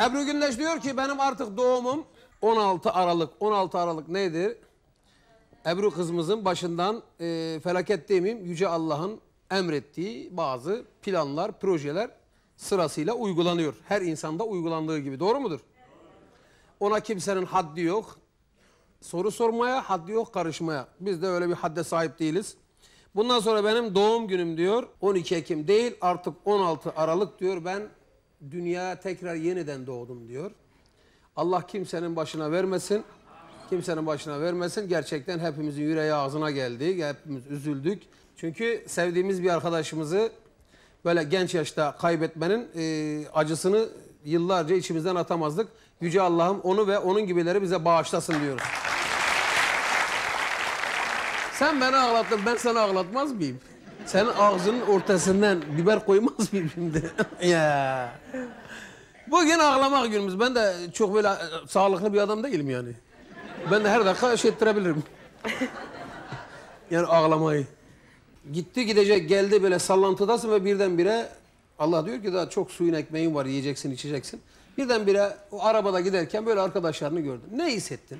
Ebru Gündeş diyor ki benim artık doğumum 16 Aralık. 16 Aralık nedir? Ebru kızımızın başından e, felaket demeyeyim Yüce Allah'ın emrettiği bazı planlar, projeler sırasıyla uygulanıyor. Her insanda uygulandığı gibi. Doğru mudur? Ona kimsenin haddi yok. Soru sormaya haddi yok karışmaya. Biz de öyle bir hadde sahip değiliz. Bundan sonra benim doğum günüm diyor 12 Ekim değil artık 16 Aralık diyor ben dünya tekrar yeniden doğdum diyor. Allah kimsenin başına vermesin. Kimsenin başına vermesin. Gerçekten hepimizin yüreği ağzına geldi. Hepimiz üzüldük. Çünkü sevdiğimiz bir arkadaşımızı böyle genç yaşta kaybetmenin e, acısını yıllarca içimizden atamazdık. Yüce Allah'ım onu ve onun gibileri bize bağışlasın diyoruz. Sen beni ağlattın, ben seni ağlatmaz mıyım? Sen ağzının ortasından biber koymaz mıyım şimdi? ya. Bugün ağlamak günümüz. Ben de çok böyle e, sağlıklı bir adam değilim yani. Ben de her dakika şey ettirebilirim. yani ağlamayı. Gitti gidecek geldi böyle sallantıdasın ve birdenbire Allah diyor ki daha çok suyun ekmeğin var yiyeceksin içeceksin. Birdenbire o arabada giderken böyle arkadaşlarını gördün. Ne hissettin?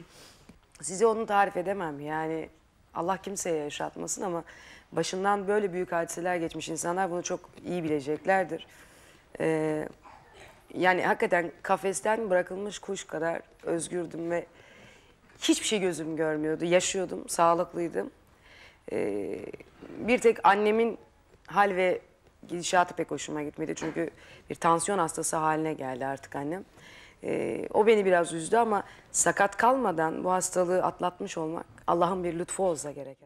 Size onu tarif edemem yani. Allah kimseye yaşatmasın ama başından böyle büyük hadiseler geçmiş insanlar bunu çok iyi bileceklerdir. Ee, yani hakikaten kafesten bırakılmış kuş kadar özgürdüm ve hiçbir şey gözüm görmüyordu. Yaşıyordum, sağlıklıydım. Ee, bir tek annemin hal ve gidişatı pek hoşuma gitmedi. Çünkü bir tansiyon hastası haline geldi artık annem. E, o beni biraz üzdü ama sakat kalmadan bu hastalığı atlatmış olmak Allah'ın bir lütfu olsa gerek.